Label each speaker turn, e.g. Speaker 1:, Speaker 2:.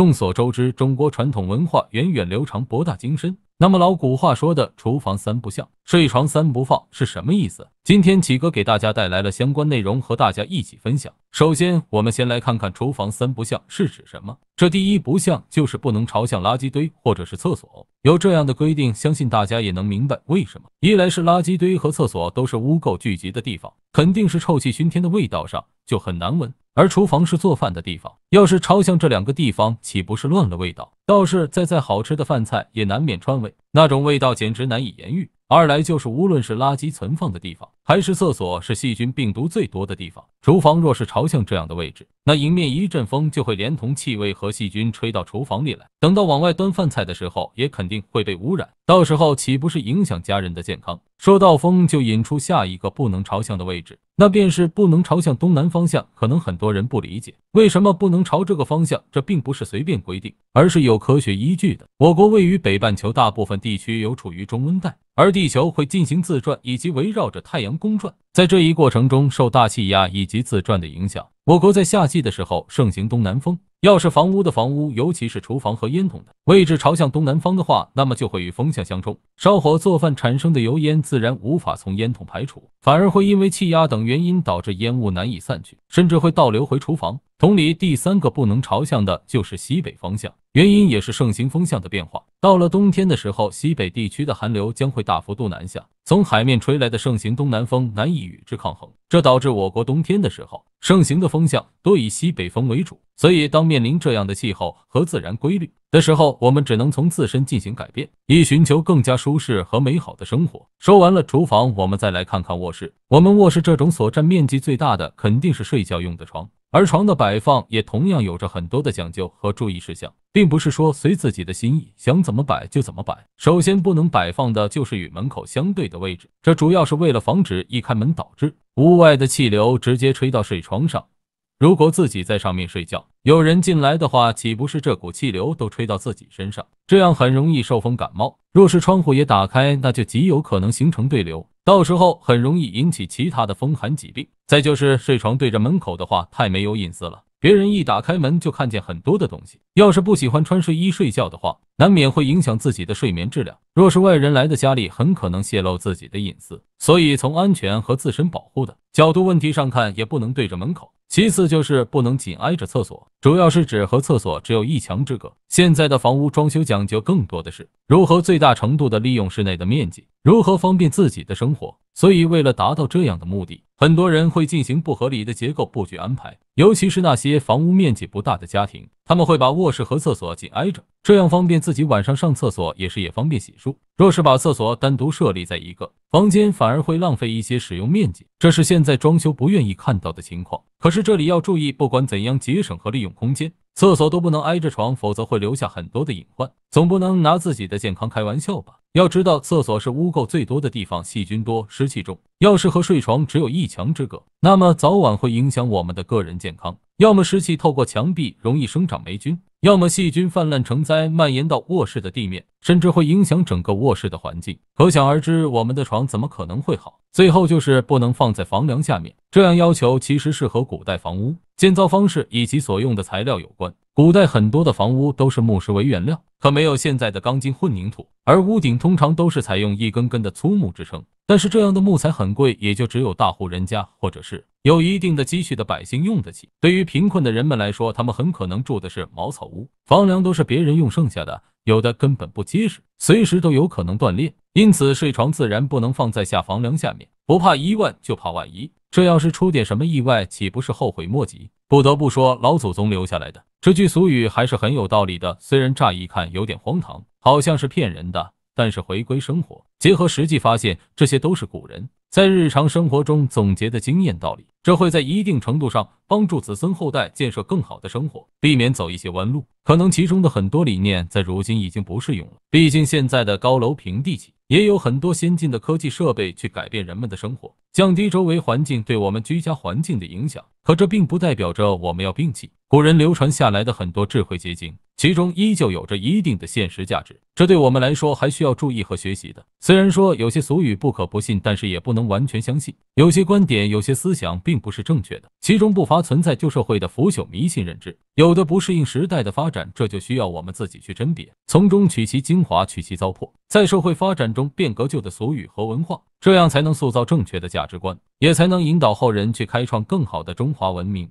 Speaker 1: 众所周知，中国传统文化源远流长、博大精深。那么老古话说的“厨房三不像，睡床三不放”是什么意思？今天启哥给大家带来了相关内容，和大家一起分享。首先，我们先来看看“厨房三不像”是指什么。这第一不像就是不能朝向垃圾堆或者是厕所。有这样的规定，相信大家也能明白为什么。一来是垃圾堆和厕所都是污垢聚集的地方，肯定是臭气熏天的味道上就很难闻。而厨房是做饭的地方，要是朝向这两个地方，岂不是乱了味道？倒是再再好吃的饭菜，也难免川味那种味道，简直难以言喻。二来就是，无论是垃圾存放的地方，还是厕所，是细菌病毒最多的地方。厨房若是朝向这样的位置，那迎面一阵风就会连同气味和细菌吹到厨房里来。等到往外端饭菜的时候，也肯定会被污染。到时候岂不是影响家人的健康？说到风，就引出下一个不能朝向的位置，那便是不能朝向东南方向。可能很多人不理解，为什么不能朝这个方向？这并不是随便规定，而是有科学依据的。我国位于北半球，大部分地区有处于中温带。而地球会进行自转，以及围绕着太阳公转。在这一过程中，受大气压以及自转的影响，我国在夏季的时候盛行东南风。要是房屋的房屋，尤其是厨房和烟筒的位置朝向东南方的话，那么就会与风向相冲，烧火做饭产生的油烟自然无法从烟筒排除，反而会因为气压等原因导致烟雾难以散去，甚至会倒流回厨房。同理，第三个不能朝向的就是西北方向。原因也是盛行风向的变化。到了冬天的时候，西北地区的寒流将会大幅度南下，从海面吹来的盛行东南风难以与之抗衡，这导致我国冬天的时候盛行的风向多以西北风为主。所以，当面临这样的气候和自然规律的时候，我们只能从自身进行改变，以寻求更加舒适和美好的生活。说完了厨房，我们再来看看卧室。我们卧室这种所占面积最大的肯定是睡觉用的床。而床的摆放也同样有着很多的讲究和注意事项，并不是说随自己的心意想怎么摆就怎么摆。首先不能摆放的就是与门口相对的位置，这主要是为了防止一开门导致屋外的气流直接吹到睡床上。如果自己在上面睡觉，有人进来的话，岂不是这股气流都吹到自己身上？这样很容易受风感冒。若是窗户也打开，那就极有可能形成对流。到时候很容易引起其他的风寒疾病。再就是睡床对着门口的话，太没有隐私了，别人一打开门就看见很多的东西。要是不喜欢穿睡衣睡觉的话。难免会影响自己的睡眠质量。若是外人来的家里，很可能泄露自己的隐私。所以从安全和自身保护的角度问题上看，也不能对着门口。其次就是不能紧挨着厕所，主要是指和厕所只有一墙之隔。现在的房屋装修讲究更多的是如何最大程度的利用室内的面积，如何方便自己的生活。所以为了达到这样的目的，很多人会进行不合理的结构布局安排，尤其是那些房屋面积不大的家庭。他们会把卧室和厕所紧挨着，这样方便自己晚上上厕所，也是也方便洗漱。若是把厕所单独设立在一个房间，反而会浪费一些使用面积，这是现在装修不愿意看到的情况。可是这里要注意，不管怎样节省和利用空间，厕所都不能挨着床，否则会留下很多的隐患。总不能拿自己的健康开玩笑吧？要知道，厕所是污垢最多的地方，细菌多，湿气重。要是和睡床只有一墙之隔，那么早晚会影响我们的个人健康。要么湿气透过墙壁容易生长霉菌，要么细菌泛滥成灾，蔓延到卧室的地面，甚至会影响整个卧室的环境。可想而知，我们的床怎么可能会好？最后就是不能放在房梁下面，这样要求其实是和古代房屋建造方式以及所用的材料有关。古代很多的房屋都是木石为原料，可没有现在的钢筋混凝土，而屋顶通常都是采用一根根的粗木支撑。但是这样的木材很贵，也就只有大户人家或者是有一定的积蓄的百姓用得起。对于贫困的人们来说，他们很可能住的是茅草屋，房梁都是别人用剩下的，有的根本不结实，随时都有可能断裂。因此，睡床自然不能放在下房梁下面。不怕一万，就怕万一。这要是出点什么意外，岂不是后悔莫及？不得不说，老祖宗留下来的这句俗语还是很有道理的。虽然乍一看有点荒唐，好像是骗人的，但是回归生活，结合实际发现，这些都是古人在日常生活中总结的经验道理。这会在一定程度上帮助子孙后代建设更好的生活，避免走一些弯路。可能其中的很多理念在如今已经不适用了，毕竟现在的高楼平地起。也有很多先进的科技设备去改变人们的生活，降低周围环境对我们居家环境的影响。可这并不代表着我们要摒弃古人流传下来的很多智慧结晶，其中依旧有着一定的现实价值。这对我们来说还需要注意和学习的。虽然说有些俗语不可不信，但是也不能完全相信。有些观点、有些思想并不是正确的，其中不乏存在旧社会的腐朽迷信认知。有的不适应时代的发展，这就需要我们自己去甄别，从中取其精华，取其糟粕，在社会发展中变革旧的俗语和文化，这样才能塑造正确的价值观，也才能引导后人去开创更好的中华文明。